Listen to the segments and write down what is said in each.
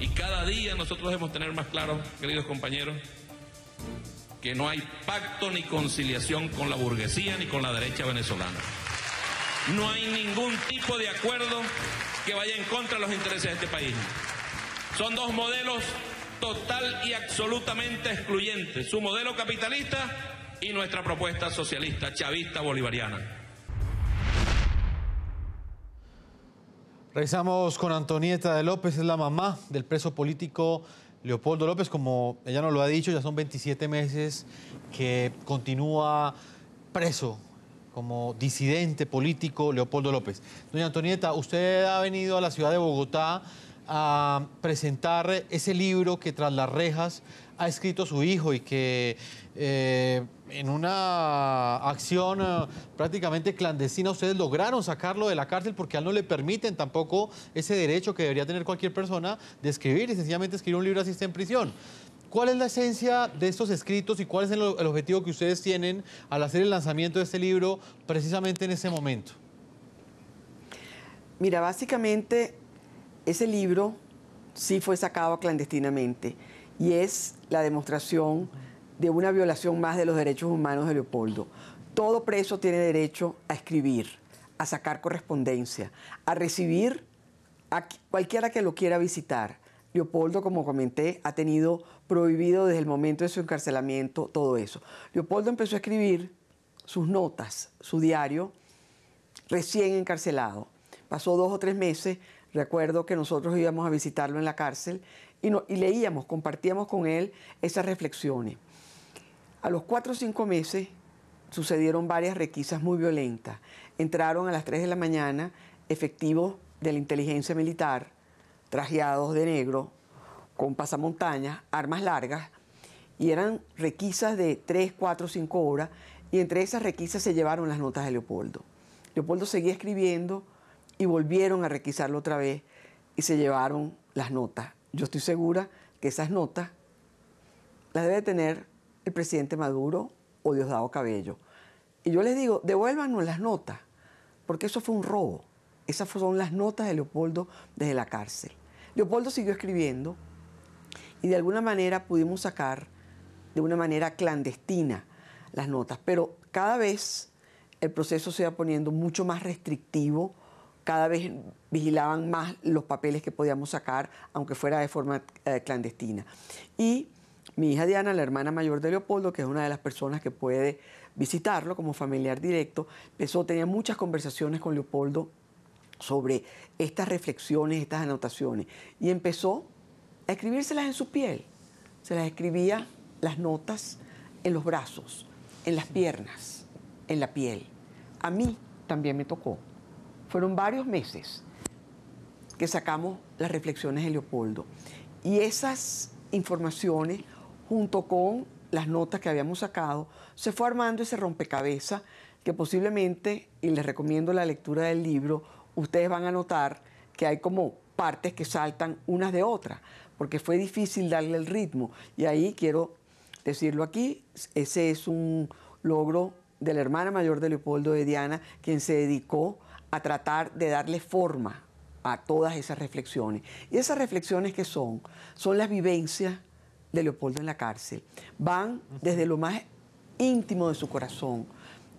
Y cada día nosotros debemos tener más claro, queridos compañeros, que no hay pacto ni conciliación con la burguesía ni con la derecha venezolana. No hay ningún tipo de acuerdo que vaya en contra de los intereses de este país. Son dos modelos total y absolutamente excluyentes, su modelo capitalista y nuestra propuesta socialista, chavista, bolivariana. Regresamos con Antonieta de López, es la mamá del preso político Leopoldo López. Como ella nos lo ha dicho, ya son 27 meses que continúa preso como disidente político Leopoldo López. Doña Antonieta, usted ha venido a la ciudad de Bogotá a presentar ese libro que tras las rejas ha escrito su hijo y que eh, en una acción eh, prácticamente clandestina ustedes lograron sacarlo de la cárcel porque a él no le permiten tampoco ese derecho que debería tener cualquier persona de escribir y sencillamente escribir un libro así está en prisión. ¿Cuál es la esencia de estos escritos y cuál es el, el objetivo que ustedes tienen al hacer el lanzamiento de este libro precisamente en ese momento? Mira, básicamente ese libro sí fue sacado clandestinamente y es la demostración de una violación más de los derechos humanos de Leopoldo. Todo preso tiene derecho a escribir, a sacar correspondencia, a recibir a cualquiera que lo quiera visitar. Leopoldo, como comenté, ha tenido prohibido desde el momento de su encarcelamiento todo eso. Leopoldo empezó a escribir sus notas, su diario, recién encarcelado. Pasó dos o tres meses Recuerdo que nosotros íbamos a visitarlo en la cárcel y, leíamos, compartíamos con él esas reflexiones. A los cuatro o cinco meses sucedieron varias requisas muy violentas. Entraron a las 3 de la mañana efectivos de la inteligencia militar, trajeados de negro, con pasamontañas, armas largas, y eran requisas de 3, 4, cinco horas, y entre esas requisas se llevaron las notas de Leopoldo. Leopoldo seguía escribiendo, y volvieron a requisarlo otra vez y se llevaron las notas. Yo estoy segura que esas notas las debe tener el presidente Maduro o Diosdado Cabello. Y yo les digo, devuélvanos las notas, porque eso fue un robo. Esas son las notas de Leopoldo desde la cárcel. Leopoldo siguió escribiendo y de alguna manera pudimos sacar de una manera clandestina las notas, pero cada vez el proceso se va poniendo mucho más restrictivo, cada vez vigilaban más los papeles que podíamos sacar, aunque fuera de forma eh, clandestina. Y mi hija Diana, la hermana mayor de Leopoldo, que es una de las personas que puede visitarlo como familiar directo, empezó, tenía muchas conversaciones con Leopoldo sobre estas reflexiones, estas anotaciones, y empezó a escribírselas en su piel. Se las escribía las notas en los brazos, en las piernas, en la piel. A mí también me tocó. Fueron varios meses que sacamos las reflexiones de Leopoldo. Y esas informaciones, junto con las notas que habíamos sacado, se fue armando ese rompecabezas que posiblemente, y les recomiendo la lectura del libro, ustedes van a notar que hay como partes que saltan unas de otras, porque fue difícil darle el ritmo. Y ahí quiero decirlo aquí, ese es un logro de la hermana mayor de Leopoldo de Diana, quien se dedicó a tratar de darle forma a todas esas reflexiones. Y esas reflexiones que son, son las vivencias de Leopoldo en la cárcel. Van desde lo más íntimo de su corazón,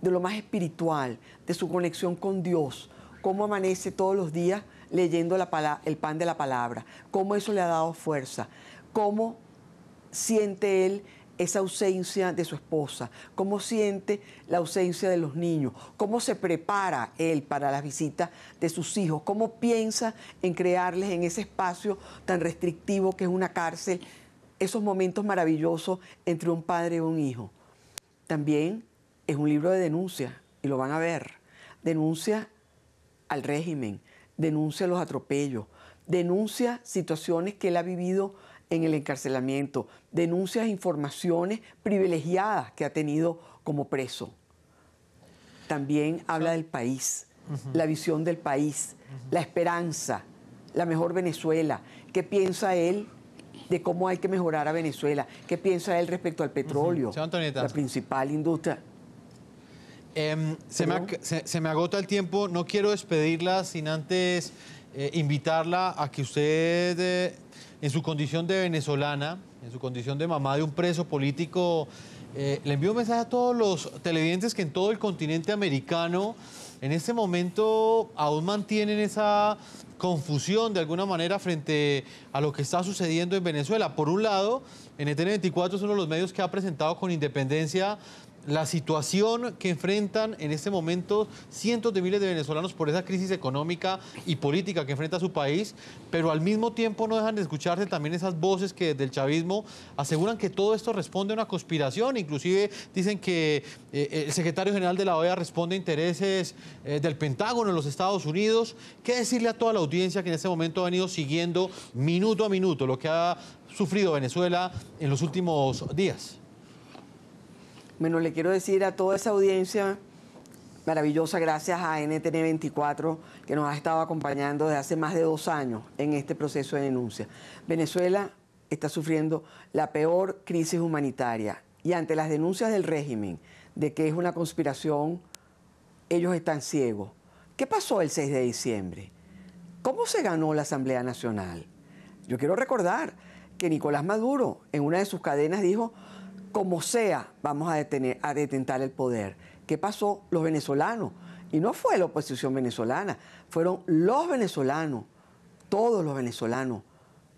de lo más espiritual, de su conexión con Dios, cómo amanece todos los días leyendo la el pan de la palabra, cómo eso le ha dado fuerza, cómo siente él esa ausencia de su esposa, cómo siente la ausencia de los niños, cómo se prepara él para las visitas de sus hijos, cómo piensa en crearles en ese espacio tan restrictivo que es una cárcel, esos momentos maravillosos entre un padre y un hijo. También es un libro de denuncia, y lo van a ver, denuncia al régimen, denuncia los atropellos, denuncia situaciones que él ha vivido en el encarcelamiento, denuncias e informaciones privilegiadas que ha tenido como preso. También habla del país, la visión del país, la esperanza, la mejor Venezuela. ¿Qué piensa él de cómo hay que mejorar a Venezuela? ¿Qué piensa él respecto al petróleo? La principal industria. Em, se, me, agota el tiempo, no quiero despedirla sin antes eh, invitarla a que usted... Eh, en su condición de venezolana, en su condición de mamá de un preso político, eh, le envío un mensaje a todos los televidentes que en todo el continente americano en este momento aún mantienen esa confusión de alguna manera frente a lo que está sucediendo en Venezuela. Por un lado, en e NTN24 es uno de los medios que ha presentado con independencia la situación que enfrentan en este momento cientos de miles de venezolanos por esa crisis económica y política que enfrenta su país, pero al mismo tiempo no dejan de escucharse también esas voces que desde el chavismo aseguran que todo esto responde a una conspiración, inclusive dicen que eh, el secretario general de la OEA responde a intereses eh, del Pentágono en los Estados Unidos. ¿Qué decirle a toda la audiencia que en este momento ha venido siguiendo minuto a minuto lo que ha sufrido Venezuela en los últimos días? Bueno, le quiero decir a toda esa audiencia maravillosa, gracias a NTN24 que nos ha estado acompañando desde hace más de dos años en este proceso de denuncia. Venezuela está sufriendo la peor crisis humanitaria y ante las denuncias del régimen de que es una conspiración, ellos están ciegos. ¿Qué pasó el 6 de diciembre? ¿Cómo se ganó la Asamblea Nacional? Yo quiero recordar que Nicolás Maduro en una de sus cadenas dijo, como sea, vamos a, detener, a detentar el poder. ¿Qué pasó? Los venezolanos. Y no fue la oposición venezolana, fueron los venezolanos, todos los venezolanos.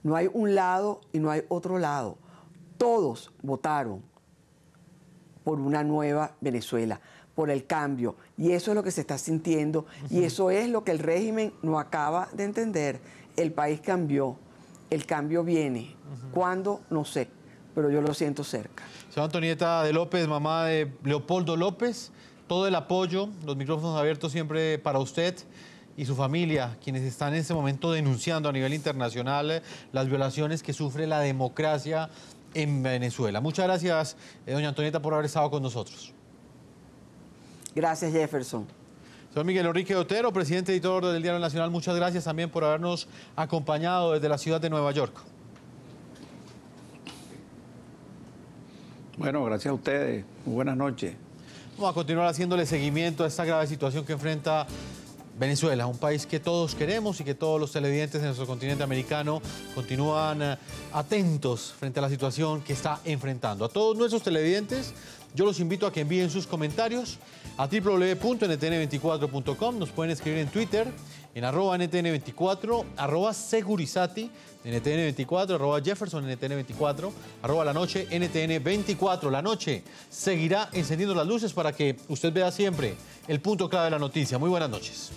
No hay un lado y no hay otro lado. Todos votaron por una nueva Venezuela, por el cambio. Y eso es lo que se está sintiendo y eso es lo que el régimen no acaba de entender. El país cambió, el cambio viene. ¿Cuándo? No sé pero yo lo siento cerca. Señora Antonieta de López, mamá de Leopoldo López, todo el apoyo, los micrófonos abiertos siempre para usted y su familia, quienes están en este momento denunciando a nivel internacional las violaciones que sufre la democracia en Venezuela. Muchas gracias, eh, doña Antonieta, por haber estado con nosotros. Gracias, Jefferson. Señor Miguel Enrique Otero, presidente editor del Diario Nacional, muchas gracias también por habernos acompañado desde la ciudad de Nueva York. Bueno, gracias a ustedes. buenas noches. Vamos a continuar haciéndole seguimiento a esta grave situación que enfrenta Venezuela, un país que todos queremos y que todos los televidentes de nuestro continente americano continúan eh, atentos frente a la situación que está enfrentando. A todos nuestros televidentes, yo los invito a que envíen sus comentarios a www.ntn24.com, nos pueden escribir en Twitter en arroba NTN24, arroba Segurizati, NTN24, arroba Jefferson, NTN24, arroba la noche, NTN24. La noche seguirá encendiendo las luces para que usted vea siempre el punto clave de la noticia. Muy buenas noches.